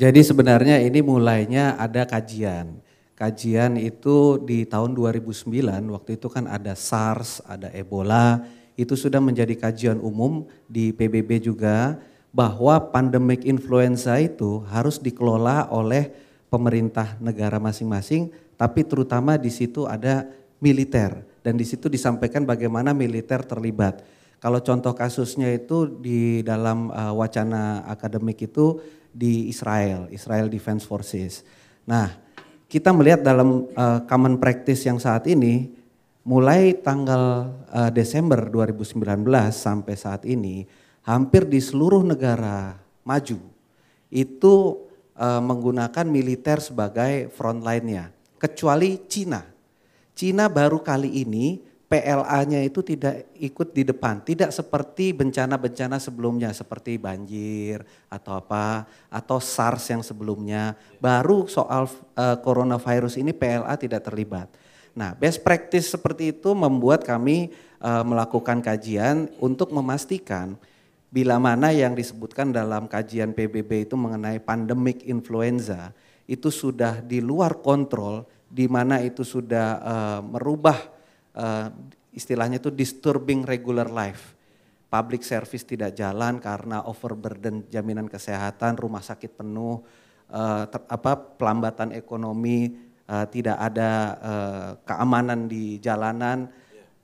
Jadi sebenarnya ini mulainya ada kajian. Kajian itu di tahun 2009, waktu itu kan ada SARS, ada Ebola, itu sudah menjadi kajian umum di PBB juga bahwa pandemik influenza itu harus dikelola oleh pemerintah negara masing-masing, tapi terutama di situ ada militer dan di situ disampaikan bagaimana militer terlibat. Kalau contoh kasusnya itu di dalam uh, wacana akademik itu di Israel, Israel Defense Forces. Nah, kita melihat dalam uh, common practice yang saat ini mulai tanggal uh, Desember 2019 sampai saat ini hampir di seluruh negara maju itu uh, menggunakan militer sebagai frontline-nya kecuali Cina. Cina baru kali ini PLA-nya itu tidak ikut di depan, tidak seperti bencana-bencana sebelumnya seperti banjir atau apa atau SARS yang sebelumnya. Baru soal uh, coronavirus ini PLA tidak terlibat. Nah, best practice seperti itu membuat kami uh, melakukan kajian untuk memastikan bila mana yang disebutkan dalam kajian PBB itu mengenai pandemic influenza itu sudah di luar kontrol di mana itu sudah uh, merubah uh, istilahnya itu disturbing regular life. Public service tidak jalan karena overburden jaminan kesehatan, rumah sakit penuh, uh, ter, apa pelambatan ekonomi, uh, tidak ada uh, keamanan di jalanan,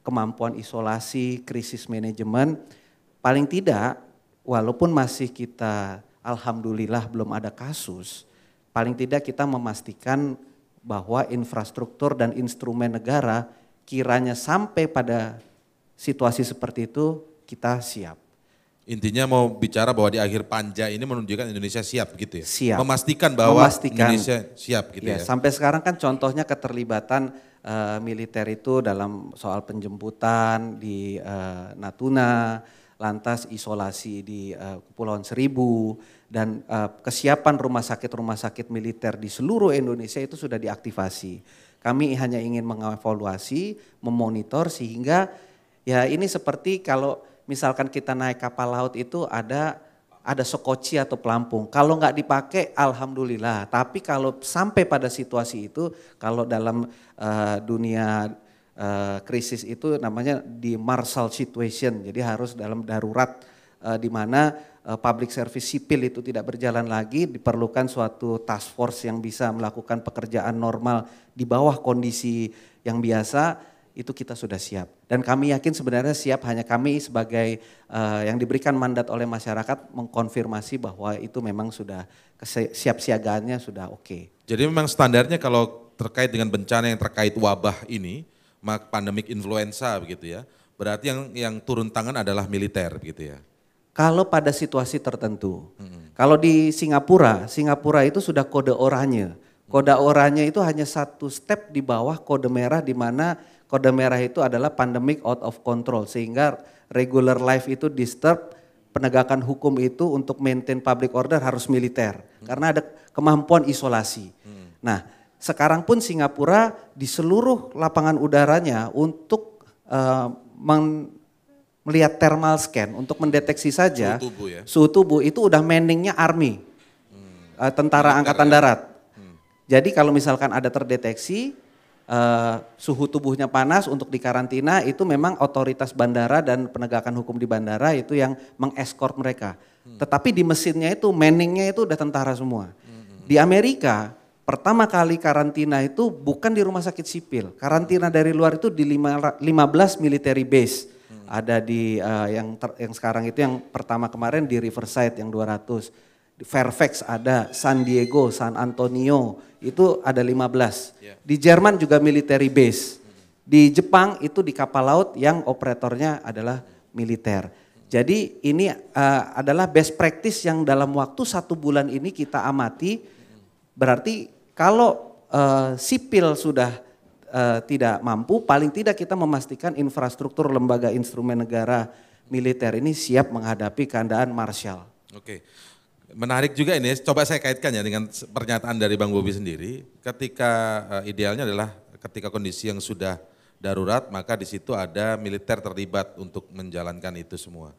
kemampuan isolasi, krisis manajemen. Paling tidak, walaupun masih kita alhamdulillah belum ada kasus, paling tidak kita memastikan bahwa infrastruktur dan instrumen negara kiranya sampai pada situasi seperti itu kita siap. Intinya mau bicara bahwa di akhir panja ini menunjukkan Indonesia siap gitu ya. Siap. Memastikan bahwa Memastikan, Indonesia siap gitu ya, ya. Sampai sekarang kan contohnya keterlibatan uh, militer itu dalam soal penjemputan di uh, Natuna, lantas isolasi di uh, Kepulauan Seribu dan uh, kesiapan rumah sakit-rumah sakit militer di seluruh Indonesia itu sudah diaktifasi kami hanya ingin mengevaluasi, memonitor sehingga ya ini seperti kalau misalkan kita naik kapal laut itu ada ada sekoci atau pelampung. Kalau nggak dipakai, alhamdulillah. Tapi kalau sampai pada situasi itu, kalau dalam uh, dunia uh, krisis itu namanya di martial situation. Jadi harus dalam darurat uh, di mana Eh, public service sipil itu tidak berjalan lagi, diperlukan suatu task force yang bisa melakukan pekerjaan normal di bawah kondisi yang biasa, itu kita sudah siap. Dan kami yakin sebenarnya siap hanya kami sebagai uh, yang diberikan mandat oleh masyarakat mengkonfirmasi bahwa itu memang sudah siap siagaannya sudah oke. Okay. Jadi memang standarnya kalau terkait dengan bencana yang terkait wabah ini, pandemik influenza begitu ya, berarti yang yang turun tangan adalah militer begitu ya kalau pada situasi tertentu. Hmm. Kalau di Singapura, Singapura itu sudah kode oranye. Kode oranye itu hanya satu step di bawah kode merah di mana kode merah itu adalah pandemic out of control sehingga regular life itu disturb penegakan hukum itu untuk maintain public order harus militer hmm. karena ada kemampuan isolasi. Hmm. Nah, sekarang pun Singapura di seluruh lapangan udaranya untuk uh, melihat thermal scan untuk mendeteksi saja suhu tubuh, ya? suhu tubuh itu udah manningnya army, hmm. uh, tentara angkatan ya. darat. Hmm. Jadi kalau misalkan ada terdeteksi uh, suhu tubuhnya panas untuk dikarantina itu memang otoritas bandara dan penegakan hukum di bandara itu yang mengeskor mereka. Hmm. Tetapi di mesinnya itu manningnya itu udah tentara semua. Hmm. Di Amerika pertama kali karantina itu bukan di rumah sakit sipil. Karantina dari luar itu di lima, 15 military base ada di uh, yang ter, yang sekarang itu yang pertama kemarin di Riverside yang 200 di Fairfax ada San Diego San Antonio itu ada 15 yeah. di Jerman juga military base di Jepang itu di kapal laut yang operatornya adalah militer jadi ini uh, adalah best practice yang dalam waktu satu bulan ini kita amati berarti kalau uh, sipil sudah uh, tidak mampu, paling tidak kita memastikan infrastruktur lembaga instrumen negara militer ini siap menghadapi keadaan marshall. Oke. Menarik juga ini, coba saya kaitkan ya dengan pernyataan dari Bang Bobi sendiri. Ketika uh, idealnya adalah ketika kondisi yang sudah darurat, maka di situ ada militer terlibat untuk menjalankan itu semua.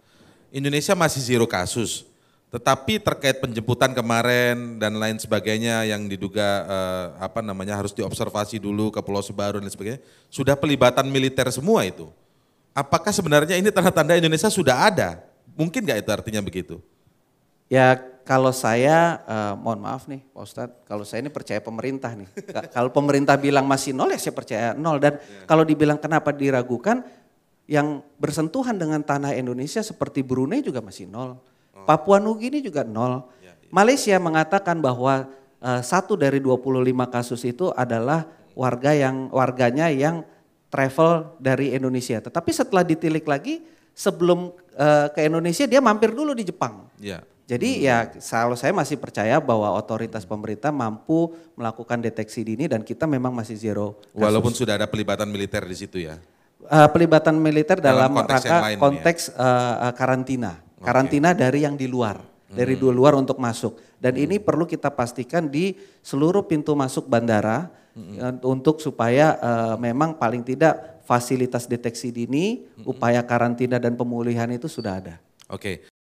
Indonesia masih zero kasus. Tetapi terkait penjemputan kemarin dan lain sebagainya yang diduga eh, apa namanya harus diobservasi dulu ke Pulau Sebaru dan lain sebagainya, sudah pelibatan militer semua itu. Apakah sebenarnya ini tanda-tanda Indonesia sudah ada? Mungkin nggak itu artinya begitu? Ya kalau saya, eh, mohon maaf nih Pak Ustadz, kalau saya ini percaya pemerintah nih. kalau pemerintah bilang masih nol ya saya percaya nol. Dan ya. kalau dibilang kenapa diragukan, yang bersentuhan dengan tanah Indonesia seperti Brunei juga masih nol. Papua Nugini juga nol. Ya, iya. Malaysia mengatakan bahwa uh, satu dari 25 kasus itu adalah warga yang warganya yang travel dari Indonesia. Tetapi setelah ditilik lagi sebelum uh, ke Indonesia dia mampir dulu di Jepang. Ya. Jadi hmm. ya kalau saya masih percaya bahwa otoritas hmm. pemerintah mampu melakukan deteksi dini dan kita memang masih zero. Kasus. Walaupun sudah ada pelibatan militer di situ ya. Uh, pelibatan militer dalam, dalam konteks rangka ya? konteks ya. uh, karantina. Karantina okay. dari yang di luar, dari hmm. dua luar untuk masuk. Dan hmm. ini perlu kita pastikan di seluruh pintu masuk bandara hmm. Eh, untuk supaya uh, memang paling tidak fasilitas deteksi dini, hmm. upaya karantina dan pemulihan itu sudah ada. Oke. Okay.